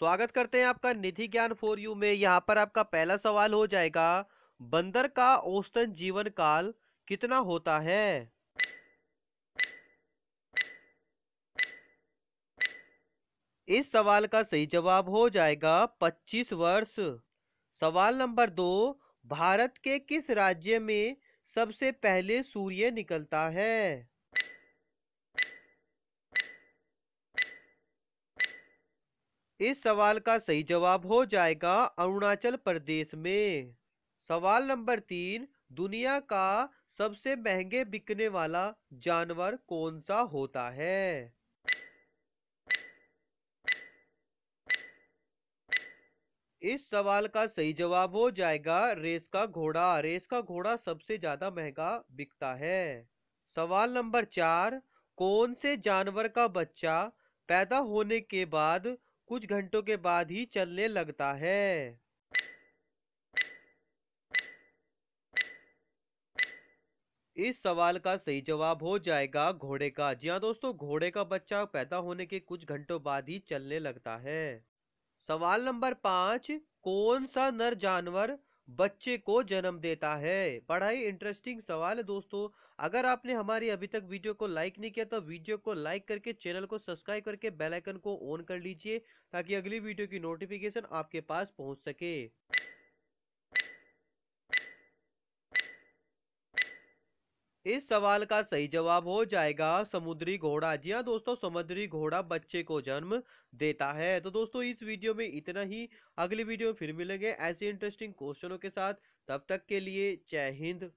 स्वागत करते हैं आपका निधि ज्ञान फॉर यू में यहाँ पर आपका पहला सवाल हो जाएगा बंदर का औसतन जीवन काल कितना होता है इस सवाल का सही जवाब हो जाएगा 25 वर्ष सवाल नंबर दो भारत के किस राज्य में सबसे पहले सूर्य निकलता है इस सवाल का सही जवाब हो जाएगा अरुणाचल प्रदेश में सवाल नंबर तीन दुनिया का सबसे महंगे बिकने वाला जानवर कौन सा होता है इस सवाल का सही जवाब हो जाएगा रेस का घोड़ा रेस का घोड़ा सबसे ज्यादा महंगा बिकता है सवाल नंबर चार कौन से जानवर का बच्चा पैदा होने के बाद कुछ घंटों के बाद ही चलने लगता है इस सवाल का सही जवाब हो जाएगा घोड़े का जी हाँ दोस्तों घोड़े का बच्चा पैदा होने के कुछ घंटों बाद ही चलने लगता है सवाल नंबर पांच कौन सा नर जानवर बच्चे को जन्म देता है पढ़ाई इंटरेस्टिंग सवाल है दोस्तों अगर आपने हमारी अभी तक वीडियो को लाइक नहीं किया तो वीडियो को लाइक करके चैनल को सब्सक्राइब करके बेल आइकन को ऑन कर लीजिए ताकि अगली वीडियो की नोटिफिकेशन आपके पास पहुंच सके इस सवाल का सही जवाब हो जाएगा समुद्री घोड़ा जी हाँ दोस्तों समुद्री घोड़ा बच्चे को जन्म देता है तो दोस्तों इस वीडियो में इतना ही अगली वीडियो में फिर मिलेंगे ऐसे इंटरेस्टिंग क्वेश्चनों के साथ तब तक के लिए जय हिंद